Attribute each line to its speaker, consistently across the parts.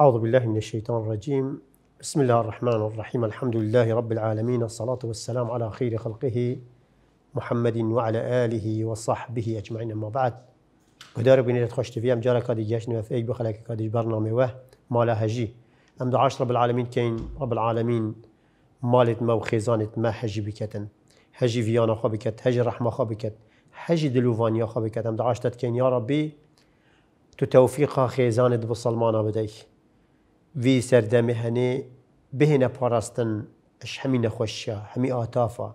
Speaker 1: أعوذ بالله من الشيطان الرجيم بسم الله الرحمن الرحيم الحمد لله رب العالمين الصلاة والسلام على خير خلقه محمد وعلى آله وصحبه أجمعين أما بعد قدار بنيت خوش تفيام جارة قد جاشن في أي بخلاك قد برنامج وه مالا هجي أم دعاش رب العالمين كين رب العالمين مالت ما وخيزانت ما هجي بكتن هجي فيانا خبكت هجي رحمة خبكت هجي دلوفانيا خبكت أم دعاش تتكين يا ربي تو توفيقها خيزانت بسلمانا بديك في سردمي هني بهنا بارستن اش همي نخوشا همي آتافا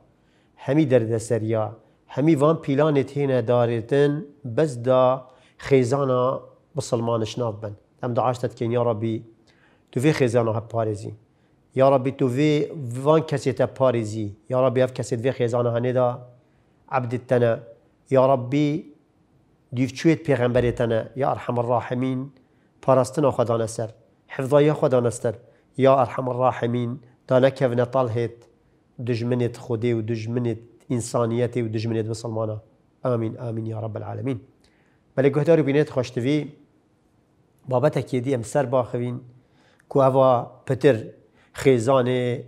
Speaker 1: همي درد سريا همي وان پلان تهنا دارتن بس دا خيزانا بسلمان اشناف بن ام دا عاشتت كين يا ربي تو في خيزانا ها بارزي يا ربي تو في وان كسيتا بارزي يا ربي هف كسيت في خيزانا هني دا عبد التنا يا ربي ديفتشويت بيغمبريتنا يا ارحم الراحمين بارستن اخدان سرد حفظايا خدا نستر يا أرحم الراحمين تا نكفنا طلهت دجمنت خودي ودجمنت إنسانيتي ودجمنت مسلمانا آمين آمين يا رب العالمين بلي قهدار بينات بابا بابتا كيدي ام سر باخوين كو اوا پتر خيزانه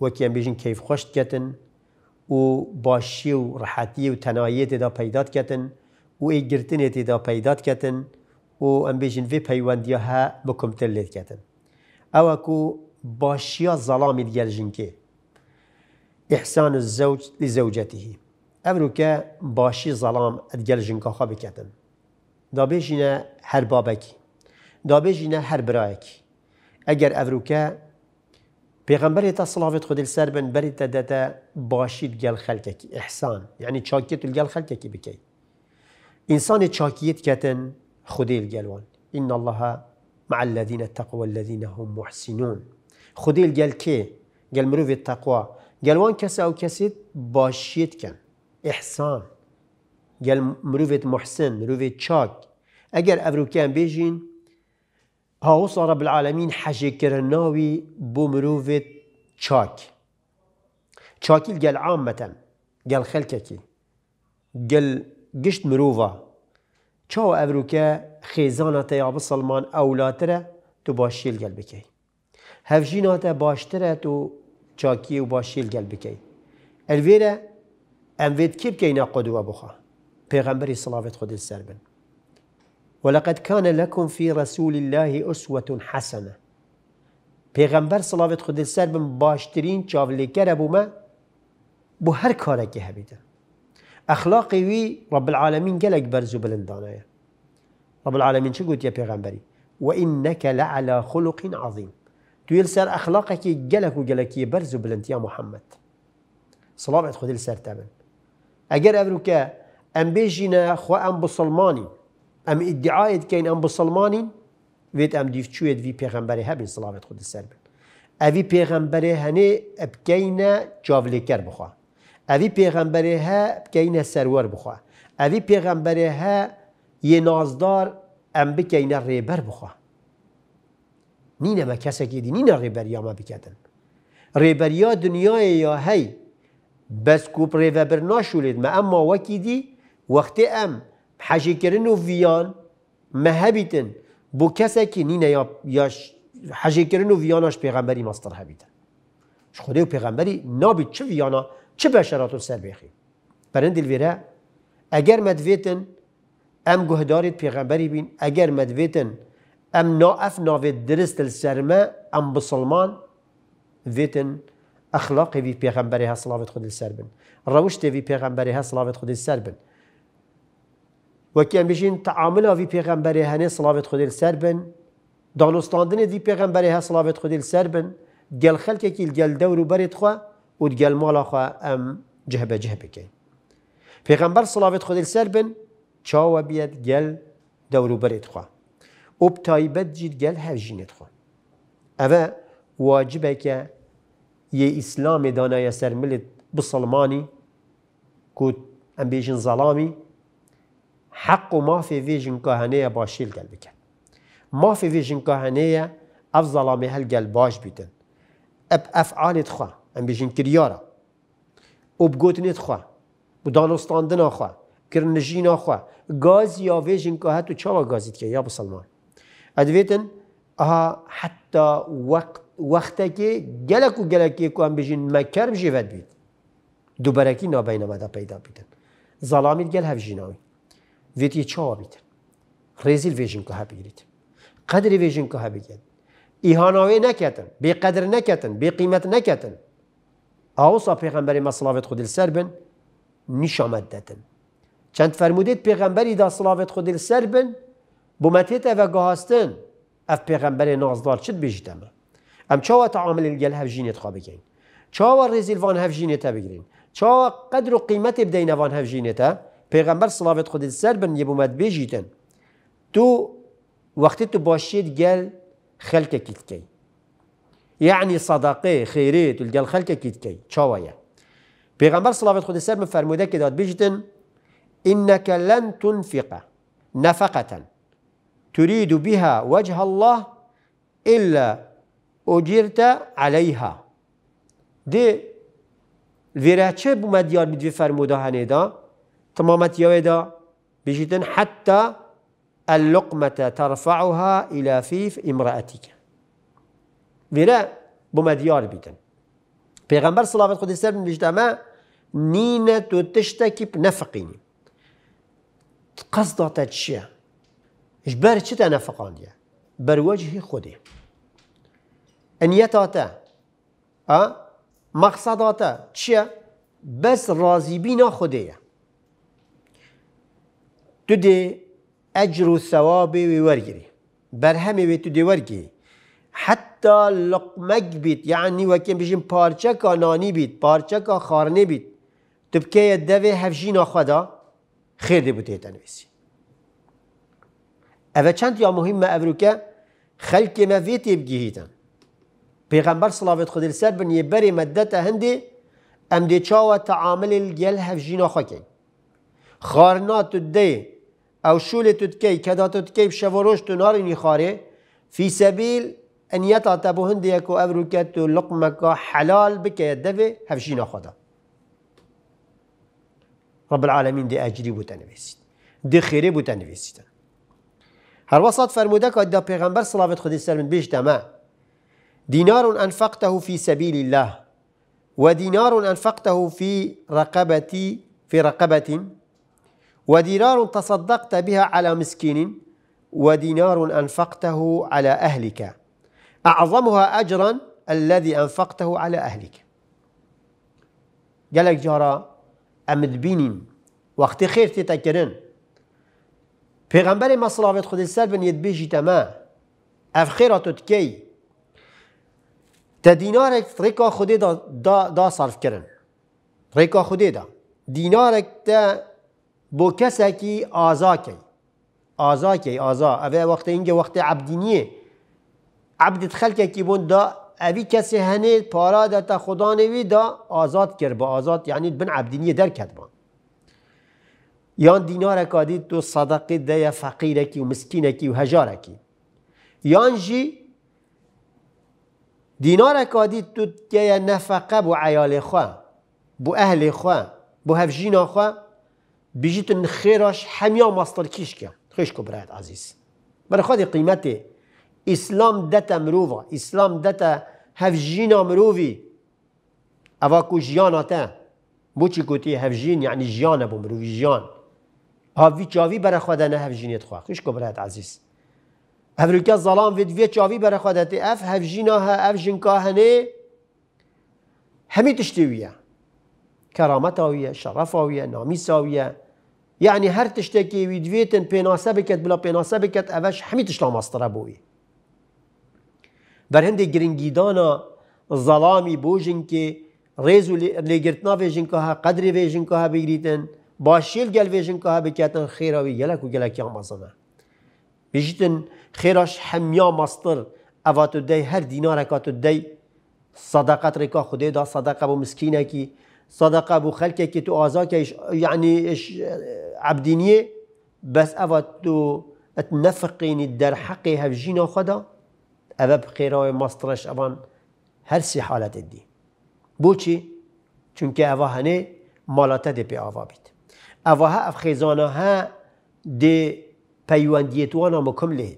Speaker 1: وكي ام بيجين كيف خوشت كتن و باشی و راحتی و تناییت دا پیدات کتن و ایگرتنیت دا پیدات کتن و ئەم بێژین وێ پەیوەندیە هە بکمتر لێتکەتن ئەوەکو باشیە زەڵامی دیگەلژینکێ ئحسان و زەوج لی زەوجەتیهی ئەمروکە باشی زەڵام ئەدگەلژینکەخوا بکەتن دابێژینە هەر بابەکی دابێژینە هەر برایەکی ئەگەر ئەروکە پێغمبەری تا سلااوێت خودل سەر بن بەری دەدەتە باشیت گەل خەلکێکی احسان یعنی چاکیت و گەل بکی. بکەیت. ئینسانی چاکیت کەتن خديل قال وان إن الله مع الذين اتقوا والذين هم محسنون خديل قال كي قال مروف التقوى قال وان كسا أو كسيت باشيت كان إحسان قال مروف محسن مروف تشاك أجر أبرو كان بيجين هاوس رب العالمين حجي كرناوي بو مروف تشاك تشاكي قال عامة قال خلككي قال قشت مروفه چاو ئەمروکە تا یا سلمان اولاتره تو باشیل بکی. بکەی تا باشتره تو چاکی و باشیل بکی الویره ئەلوێرە کیب که اینا قدوه بخوا پیغمبری صلافت خود سر بن ولقد کان لكم فی رسول الله أسوة حسنة پیغمبر صلوات خود سر بن باشترین و بومه بو هر که هبیدن اخلاقي وي رب العالمين گلک برزو و بلندانه رب العالمين شو قلت يا پیغمبری و انك لعلى خلق عظيم تويل سر اخلاقك گلک و برزو بلند يا محمد صلاة خود سر تمن اجر ابرو ام بيجينا خو ام بصلماني ام ادعاية كاين ام بصلماني ويت ام دیف چوید وی پیغمبری هبین صلابت خود السر ابي اوی هني ابكينا ابکینا جاولیکر بخواه اوی پیغمبره ها کین سرور بخوا اوی پیغمبره ها یه نازدار ام بکین ریبر بخوا نین ما کسی که دی نینه ما بکتن ریبریا دنیای یا هی بس کوپ ریبر ناشولید ما اما وکی دی وقتی ام حجی کرن و ویان مهبیتن بو کسی که نین یا, حجی کرن و ویاناش پیغمبری ماستر هبیتن خودی و پیغمبری نابید چه ویانا چه بشرات سر بخی برند الویرا اگر مدویتن ام گهدارت پیغمبری بین اگر مدویتن ام ناف ناوید درست السرما ام بسلمان ویتن اخلاق وی پیغمبری ها صلوات خود السر بن روش تی وی پیغمبری ها صلوات خود السر بن و کیم بیشین تعامل وی پیغمبری ها صلوات خود السر بن دانستاندن وی پیغمبری ها صلوات خود السر بن گل خلک کی گل دور برت خو وتقال دگل مالا ام جهبه جهبه کن پیغمبر صلاوت خود السر بن چاو بید گل دورو برید خواه او بتایبت جید گل هر جینت خواه اوه واجبه که یه اسلام دانای سر ملت بصلماني كوت ام بيجن ظلامي حق ما في فيجن كهنية باشيل قلبك ما في فيجن كهنية افضل ما هل قلب باش بيتن اب افعال تخواه ام بیشین کریارا او ئۆ بگوتنێت خوا آخوا کر کردنژی آخوا گاز یا وێژین کوه هەت و گازیت که یا بسەلمان حتی وقت حتا که گەلک و گەلکی کو بژین مەکەرم ژێوەت بیت پیدا نابینەمەدا پیدا گل هف گله ویتی وێتی چاوە بیتن ویجین که کە هەبگریت قدری بگید کە نکتن بی قدر نکتن بی قیمت نکتن اوصی پیغمبر ما صلوات خود سر چند فرمودید پیغمبری دا صلوات خود سر بن بومتیت و اف پیغمبر نازدار چت بیجتمه ام چاوا تعامل الگل هف جینت خواه بگین چاوا رزیل وان هف جینت بگیرین چاوا قدر و قیمت بدین وان هف پیغمبر صلوات خود سر یه یبومت بیجیتن تو وقتی تو باشید گل خلک کیت کی يعني صدقه خیره تلگل كيد كي شوية چاوایه صلاة الله عليه وسلم فرموده که داد بجتن انك لن تنفق نفقه تريد بها وجه الله الا اجرت عليها دي ویره بمديار بومد یاد بید هنيدا هنه دا تمامت یاوه دا بجیدن اللقمة ترفعها إلى فيف امرأتك vere bûme diyar bîtin. Pêxember silavet Xwedê ser nijde me nîne tu tiştekî nefiqînî. Qesda te çi ye? Ji ber çi te nefiqandiye? Ber wecihî Xwedê. Eniyeta te مقصدا te çi ye? Bes razîbîna Xwedê ye. Tu dê ecr û sewabê wê wergirî. Berhemê wê tu dê wergirî. حتى لقمك بيت يعني وکی بيجين پارچه ناني بيت بید خارني بيت تبكي بید هفجين بکه دوی هفجین خدا خیر دی اوه چند مهمه اولو خلق ما ویتی بگیهیتن پیغمبر صلاوات خود سر بن یه بری مدت ام دی چاو تعامل گل هف جینا خاکی خارنا تو دی او شول تو تکی کدا تو بشواروش تو نارینی خاره فی سبیل ان يتا تبو هندي كو افرو لقمه لقمك حلال بك يدفي هفشينا خدا رب العالمين دي اجري بو تنفيسيت دي خيري بو تنفيسيت هر وسط فرمودك دا پیغمبر صلاة خدي سلم بيش تمام دينار أنفقته في سبيل الله ودينار أنفقته في رقبة في رقبة ودينار تصدقت بها على مسكين ودينار أنفقته على أهلك أعظمها أجرا الذي أنفقته على أهلك قالك جارا أمد بينين وقت خير تتكرن پیغمبر ما صلاة خود سر بن بيجي تما اف خيراتت كي تدينارك ريكا خودي دا, دا, دا صرف كرن ريكا خودي دا دينارك تا بو كسكي آزاكي آزاكي آزا اوه وقت اینگه وقت عبدينيه عبدت خلک که بون دا اوی کسی هنه پاراده تا خدا نوی دا آزاد کرد با آزاد یعنی بن عبدینی در کد بان یان دینار کادی تو صدقه ده یا فقیرکی و مسکینکی و هجارکی یان جی دینار کادی تو که نفقه بو عیال خوا، بو اهل خوا، بو هفجین خواه بیجی تو نخیراش همیا مستر کیش کن خوش کو برایت عزیز برای خواد قیمت اسلام دت مروفا اسلام دت هفجینا مروفی اوا کو جیان آتا، بو چی هفجین یعنی جیان بو مروفی جیان هاوی چاوی بر خدا نه هفجینیت خواه خوش کو برات عزیز افریقا ظلام وید وی چاوی بر خدا ته اف هفجینا ها اف جنکا هنه همی تشتیویه کرامتاویه نامیس نامیساویه يعني هر تشتكي ويدفيتن بيناسبكت بلا بيناسبكت أفاش حميت شلام بوي بەر هەندێک گرنگیدانە ظلامی بوجن که ریز و که ها قدرێ باشیل بگریتن باشێل که ها بکاتن خێراوی گلک و گەلکیان خیراش حمیا مستر اواتو دی هر دینار اکاتو دی صدقت رکا خوده دا صدقه بو مسکینه کی صدقه بو خلکه کی تو ئازاکەش یعنی عبدینیه بس اواتو تو در حقی هفجین خدا ئەوە مسترش اوان هر هەرسی حالت دی بو چونکە ئەوە اوه هنه دێ پێ ها بیت ها دی ها خێزانە ها دێ پەیوەندیێتوانە مکم هنی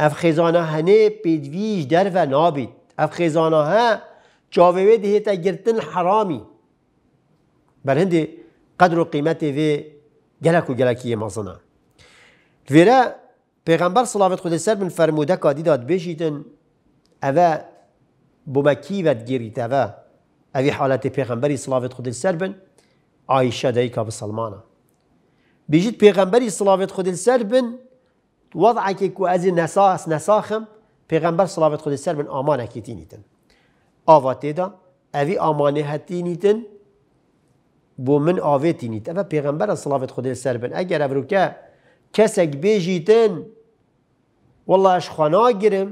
Speaker 1: ئەف در و ها دەرە نابیت ئەف ها گرتن حرامی هنده قدر و قیمت وی گلک و گلکی پیغمبر صلوات خود سر من فرموده کادی داد بشیتن او بمکی ود گیریت او اوی حالت پیغمبری صلوات خود سر بن عایشه دیکا بسلمانه بيجيت بيغمبري صلافت خد السربن وضعك كو ازي نساس نساخم بيغمبر صلافت خد السربن امانه كيتينيتن آوا تيدا اوي امانه هتينيتن بو من آوه تينيت اوه بيغمبر صلافت خد السربن اگر ابروكه کەسێک بیجیتن، والله خواناگرم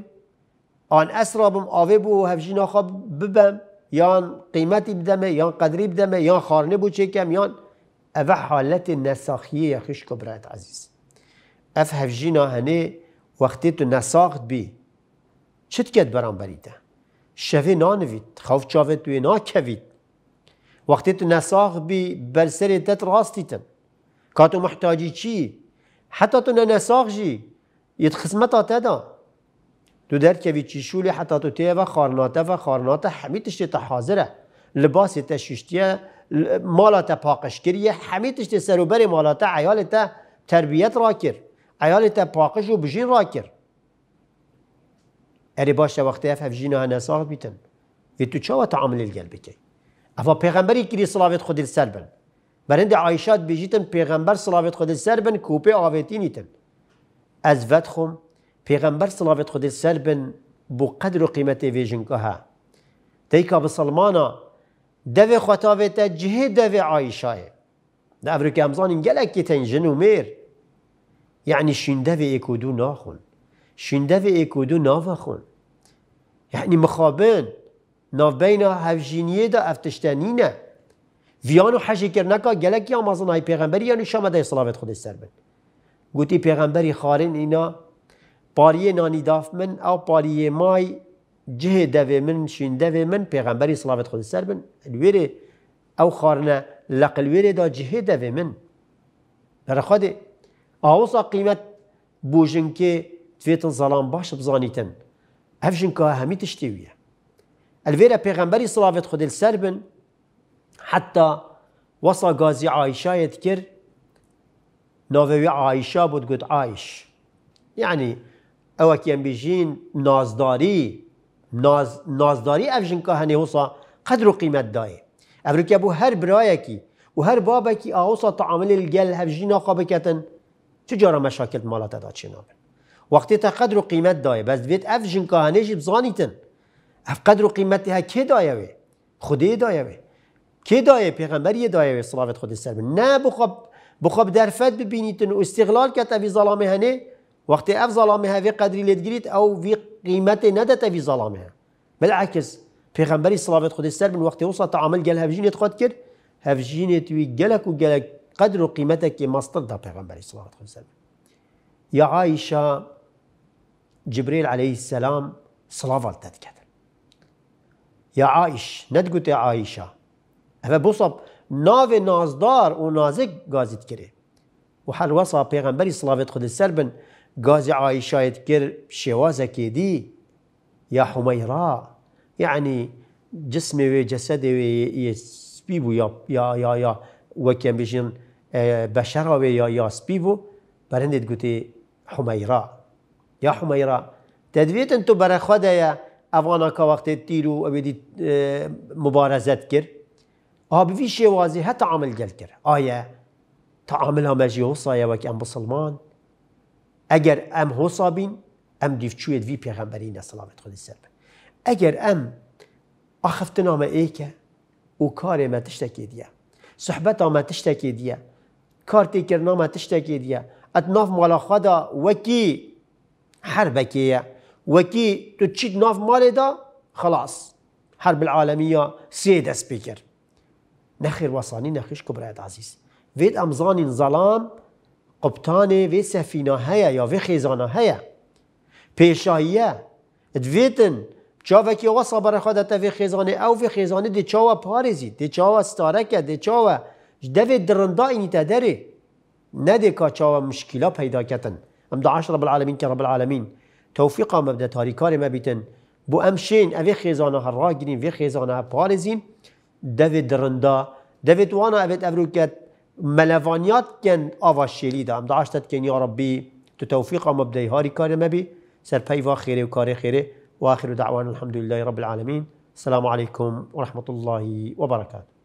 Speaker 1: ئان آن بم ئاوێ بوو و ببم ناخوا ببەم یان بدمه بدەمە یان قدری بدەمە یان بو بوو یا یان حالت حالەتی نەساخیە خوش کبرات عزیز اف هەفژینا هەنێ وەختی تو نەساخت بی چت کت شوی شەوێ خوف خەف چاوێت نا ناکەویت وەختی تو نساخ بی بەرسەرێ تت ڕاستیتن کاتو محتاجی چی؟ حتی تو جی یت خدمت خدمتا تدا تو در كوي چیشولی حتى تو تي و خارناتا و خارناتا همي تشتي تحاضره لباس تششتيه مالا تا پاقشگریه همه سرو سروبر مالا تا عیال تا تربیت را کر عیال تا پاقش و بجین را کر اری باشه وقتی اف هفجین ها نساق بیتن یه تو چاوه تعاملل گل بکی افا پیغمبری کری صلاویت خود سر برند عایشات بیجیتن پیغمبر صلوات خود سر بن کوپه آویتی نیتن از ود خم پیغمبر صلوات خود سر بن بو قدر و قیمت ویژن که ها تیکا بسلمانا دو خطاویت جه دو عایشای ده افریقی همزان این گلک که تنجن و میر یعنی شینده و ایکودو ناخون شینده و ایکودو ناخون یعنی مخابن ناو بین هفجینیه دا افتشتنینه ویانو حجی کرنکا گلکی آمازن های پیغمبری یعنی شما ده صلاوت خود سر بن گوتی پیغمبری خارن اینا پاری نانی داف من او پاری مای جه دوی من شین دوی من پیغمبری صلاوت خود سر بن الویره او خارنه لقل الویره دا جه دوی من برا خود آوسا قیمت بوجن که تفیتن ظلام باش بزانیتن افجن که همی تشتیویه الویره پیغمبری صلاوت خود سر بن حتى وسا غازي عائشة يذكر نوفي عائشة بود قد عائش يعني او كيان بيجين نازداري ناز نازداري افجن كهني هنی قدر قيمة داي دایه ابو هر برايكي و هر بابه کی تعامل الجل هفجینا خواب تجارة مشاكل مالا دا چنا وقتی تا قدر و قیمت دایه بس دوید افجن که هنیش بزانیتن اف قدر و قیمتی ها که دایه وی خودی دایه وی کی دایه پیغمبری دایه صلوات خود سر نه بخواب بخواب درفت ببینیتن و استقلال که تاوی ظلامه هنه وقتی اف ظلامه هوی قدری لدگیرید او وی قیمت نده في ظلامه بالعكس پیغمبری صلوات خود سر وقت وقتی وصل تعامل گل هفجینت خود کرد هفجینت وی گلک و گلک قدر و قیمتك مصدر ده پیغمبر صلى الله عليه وسلم يا عائشة جبريل عليه السلام صلاة تذكر يا عائش ندقت يا عائشة هذا بوصب ناو نازدار و نازك غازت کرد و حل وصا پیغمبری صلوات خود سربن گازی عایشایت کر شوازه که دی یا حمیرا یعنی جسم و جسدي و سپی بو يا يا يا یا وکیم بشین اه، بشر و يا يا سپی بو برندید گوتی حمیرا یا حمیرا تدویتن تو برای افغانا که وقتی تیرو ابیدی اه، مبارزات کرد آه، آية، آبی وی شوازی هت عمل جل کر آیا تعامل از مجی حسایه وک ام بسلمان اگر ام بین ام دیفچوید وی پیغمبرین سلامت خود سر اگر ام اخفتنا ما که او کاری ما تشتکی دیا صحبت ما تشتکی دیا کار تکرنا ما تشتکی دیه اتناف مالا خدا وکی حربکیه وکی تو چید ناف مال دا خلاص حرب العالمية سيد سبيكر نخیر واسانی نخیش کبرایت عزیز وید امزانین ظلام قبطان وی سفینه هیا یا وی خیزانه هیا پیشاییه دویتن چاوکی واسا برای خود تا وی خیزانه او وی خیزانه دی چاوه پارزی دی چاوه ستارکه دی چاوه دوی درنده اینی تا داره نده که چاوه مشکلا پیدا کتن ام دعاش رب العالمین که رب العالمین توفیقا مبدا تاریکار مبیتن بو امشین او خیزانه هر را گیرین وی خیزانه پارزین دەوێت درندا دەوێت وانە ئەوێت ئەروکەت مەلەڤانیات کەن ئاوا شێریدا ئەم داعاشتت کەن یاڕبی تو تەوفیقا مەبدەی هاری کارە مەبی سەرپەیوا خێرێ و کارێ خێرێ واخر داعوان الحمد لله رب العالمين السلام عليكم ورحمة الله وبركاته